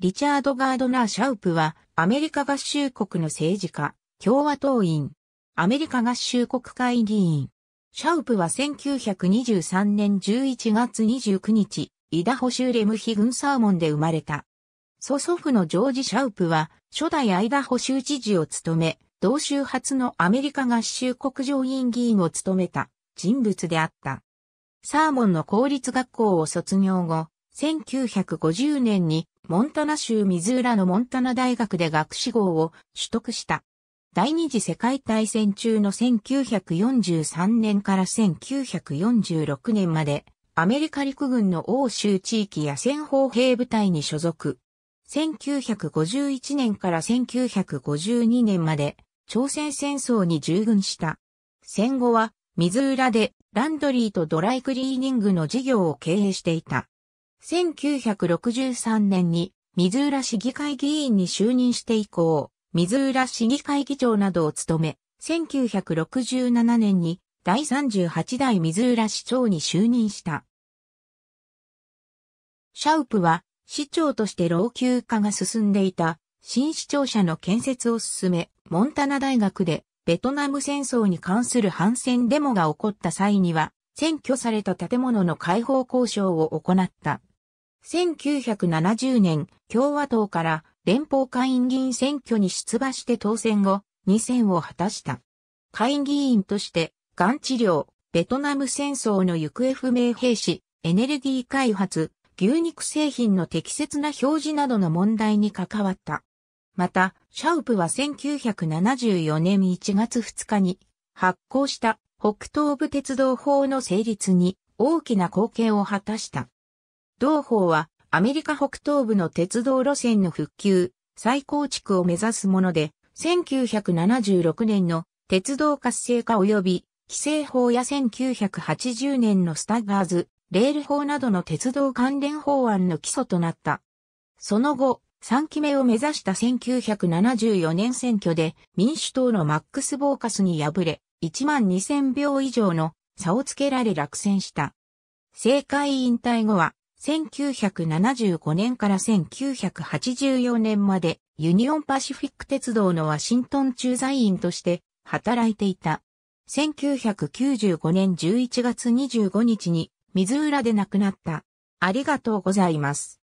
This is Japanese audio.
リチャード・ガードナー・シャウプは、アメリカ合衆国の政治家、共和党員、アメリカ合衆国会議員。シャウプは1923年11月29日、イダホ州レムヒ軍サーモンで生まれた。祖祖父のジョージ・シャウプは、初代アイダホ州知事を務め、同州初のアメリカ合衆国上院議員を務めた人物であった。サーモンの公立学校を卒業後、1950年にモンタナ州ミズーラのモンタナ大学で学士号を取得した。第二次世界大戦中の1943年から1946年まで、アメリカ陸軍の欧州地域や戦法兵部隊に所属。1951年から1952年まで、朝鮮戦争に従軍した。戦後は、水浦でランドリーとドライクリーニングの事業を経営していた。1963年に、水浦市議会議員に就任して以降、水浦市議会議長などを務め、1967年に第38代水浦市長に就任した。シャウプは市長として老朽化が進んでいた新市庁舎の建設を進め、モンタナ大学でベトナム戦争に関する反戦デモが起こった際には、占拠された建物の解放交渉を行った。1970年、共和党から連邦会員議員選挙に出馬して当選後、2選を果たした。会議員として、がん治療、ベトナム戦争の行方不明兵士、エネルギー開発、牛肉製品の適切な表示などの問題に関わった。また、シャウプは1974年1月2日に発行した北東部鉄道法の成立に大きな貢献を果たした。同法はアメリカ北東部の鉄道路線の復旧、再構築を目指すもので、1976年の鉄道活性化及び規制法や1980年のスタッガーズ、レール法などの鉄道関連法案の基礎となった。その後、3期目を目指した1974年選挙で民主党のマックス・ボーカスに敗れ、1万2000票以上の差をつけられ落選した。政界引退後は1975年から1984年までユニオンパシフィック鉄道のワシントン駐在員として働いていた。1995年11月25日に水浦で亡くなった。ありがとうございます。